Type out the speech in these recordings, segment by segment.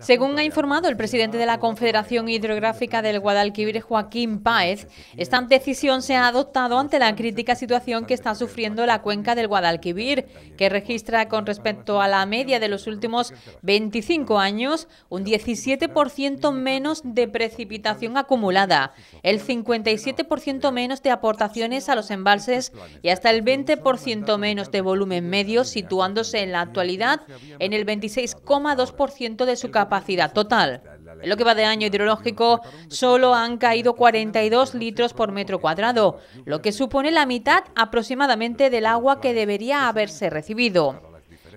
Según ha informado el presidente de la Confederación Hidrográfica del Guadalquivir, Joaquín Páez, esta decisión se ha adoptado ante la crítica situación que está sufriendo la cuenca del Guadalquivir, que registra con respecto a la media de los últimos 25 años un 17% menos de precipitación acumulada, el 57% menos de aportaciones a los embalses y hasta el 20% menos de volumen medio, situándose en la actualidad en el 26,2% de su capacidad total. En lo que va de año hidrológico, solo han caído 42 litros por metro cuadrado, lo que supone la mitad aproximadamente del agua que debería haberse recibido.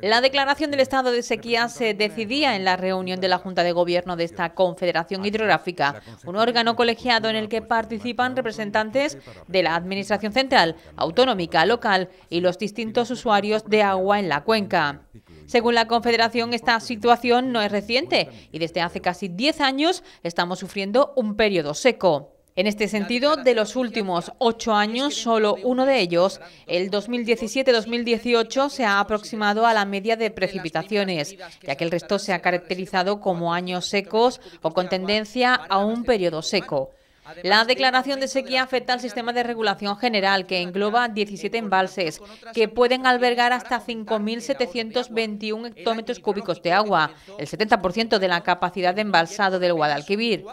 La declaración del estado de sequía se decidía en la reunión de la Junta de Gobierno de esta Confederación Hidrográfica, un órgano colegiado en el que pues, participan representantes de la Administración Central, Autonómica, Local y los distintos usuarios de agua en la cuenca. Según la Confederación, esta situación no es reciente y desde hace casi 10 años estamos sufriendo un periodo seco. En este sentido, de los últimos ocho años, solo uno de ellos, el 2017-2018, se ha aproximado a la media de precipitaciones, ya que el resto se ha caracterizado como años secos o con tendencia a un periodo seco. La declaración de sequía afecta al sistema de regulación general, que engloba 17 embalses, que pueden albergar hasta 5.721 hectómetros cúbicos de agua, el 70% de la capacidad de embalsado del Guadalquivir.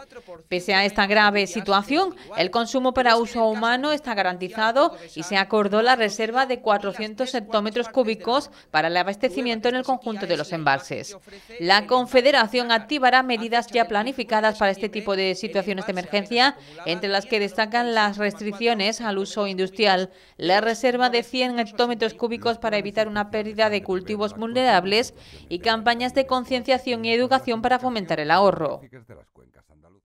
Pese a esta grave situación, el consumo para uso humano está garantizado y se acordó la reserva de 400 hectómetros cúbicos para el abastecimiento en el conjunto de los embalses. La Confederación activará medidas ya planificadas para este tipo de situaciones de emergencia entre las que destacan las restricciones al uso industrial, la reserva de 100 hectómetros cúbicos para evitar una pérdida de cultivos vulnerables y campañas de concienciación y educación para fomentar el ahorro.